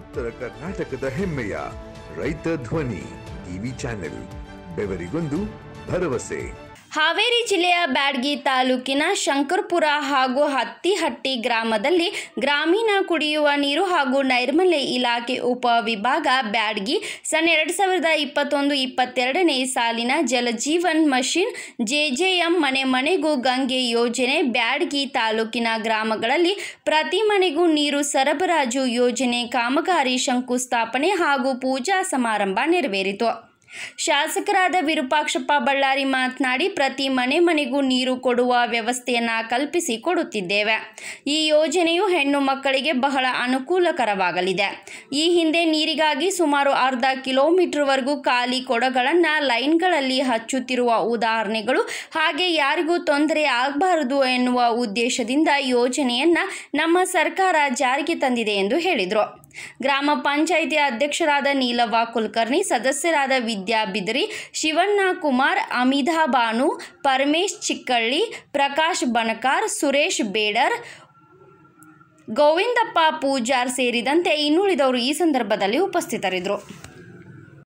ಉತ್ತರ ಕರ್ನಾಟಕದ ಹೆಮ್ಮೆಯ ರೈತ ಧ್ವನಿ ಟಿವಿ ಚಾನೆಲ್ ಬೆವರಿಗೊಂದು ಭರವಸೆ ಹಾವೇರಿ ಜಿಲ್ಲೆಯ ಬ್ಯಾಡ್ಗಿ ತಾಲೂಕಿನ ಶಂಕರ್ಪುರ ಹಾಗೂ ಹತ್ತಿಹಟ್ಟಿ ಗ್ರಾಮದಲ್ಲಿ ಗ್ರಾಮೀಣ ಕುಡಿಯುವ ನೀರು ಹಾಗೂ ನೈರ್ಮಲ್ಯ ಇಲಾಖೆ ಉಪವಿಭಾಗ ಬ್ಯಾಡ್ಗಿ ಸನ್ ಎರಡು ಸಾವಿರದ ಇಪ್ಪತ್ತೊಂದು ಇಪ್ಪತ್ತೆರಡನೇ ಸಾಲಿನ ಜಲಜೀವನ್ ಮಷಿನ್ ಎಂ ಮನೆ ಮನೆಗೂ ಗಂಗೆ ಯೋಜನೆ ಬ್ಯಾಡ್ಗಿ ತಾಲೂಕಿನ ಗ್ರಾಮಗಳಲ್ಲಿ ಪ್ರತಿ ಮನೆಗೂ ನೀರು ಸರಬರಾಜು ಯೋಜನೆ ಕಾಮಗಾರಿ ಶಂಕುಸ್ಥಾಪನೆ ಹಾಗೂ ಪೂಜಾ ಸಮಾರಂಭ ನೆರವೇರಿತು ಶಾಸಕರಾದ ವಿರೂಪಾಕ್ಷಪ್ಪ ಬಳ್ಳಾರಿ ಮಾತನಾಡಿ ಪ್ರತಿ ಮನೆ ಮನೆಗೂ ನೀರು ಕೊಡುವ ವ್ಯವಸ್ಥೆಯನ್ನು ಕಲ್ಪಿಸಿ ಕೊಡುತ್ತಿದ್ದೇವೆ ಈ ಯೋಜನೆಯು ಹೆಣ್ಣು ಮಕ್ಕಳಿಗೆ ಬಹಳ ಅನುಕೂಲಕರವಾಗಲಿದೆ ಈ ಹಿಂದೆ ನೀರಿಗಾಗಿ ಸುಮಾರು ಅರ್ಧ ಕಿಲೋಮೀಟರ್ವರೆಗೂ ಖಾಲಿ ಕೊಡಗಳನ್ನು ಲೈನ್ಗಳಲ್ಲಿ ಹಚ್ಚುತ್ತಿರುವ ಉದಾಹರಣೆಗಳು ಹಾಗೆ ಯಾರಿಗೂ ತೊಂದರೆ ಆಗಬಾರದು ಎನ್ನುವ ಉದ್ದೇಶದಿಂದ ಯೋಜನೆಯನ್ನು ನಮ್ಮ ಸರ್ಕಾರ ಜಾರಿಗೆ ತಂದಿದೆ ಎಂದು ಹೇಳಿದರು ಗ್ರಾಮ ಪಂಚಾಯಿತಿ ಅಧ್ಯಕ್ಷರಾದ ನೀಲವ್ವ ಕುಲಕರ್ಣಿ ಸದಸ್ಯರಾದ ವಿದ್ಯಾ ಬಿದರಿ ಶಿವಣ್ಣ ಕುಮಾರ್ ಅಮಿತಾ ಬಾನು ಪರಮೇಶ್ ಚಿಕ್ಕಳ್ಳಿ ಪ್ರಕಾಶ್ ಬಣಕಾರ್ ಸುರೇಶ್ ಬೇಡರ್ ಗೋವಿಂದಪ್ಪ ಪೂಜಾರ್ ಸೇರಿದಂತೆ ಇನ್ನುಳಿದವರು ಈ ಸಂದರ್ಭದಲ್ಲಿ ಉಪಸ್ಥಿತರಿದ್ದರು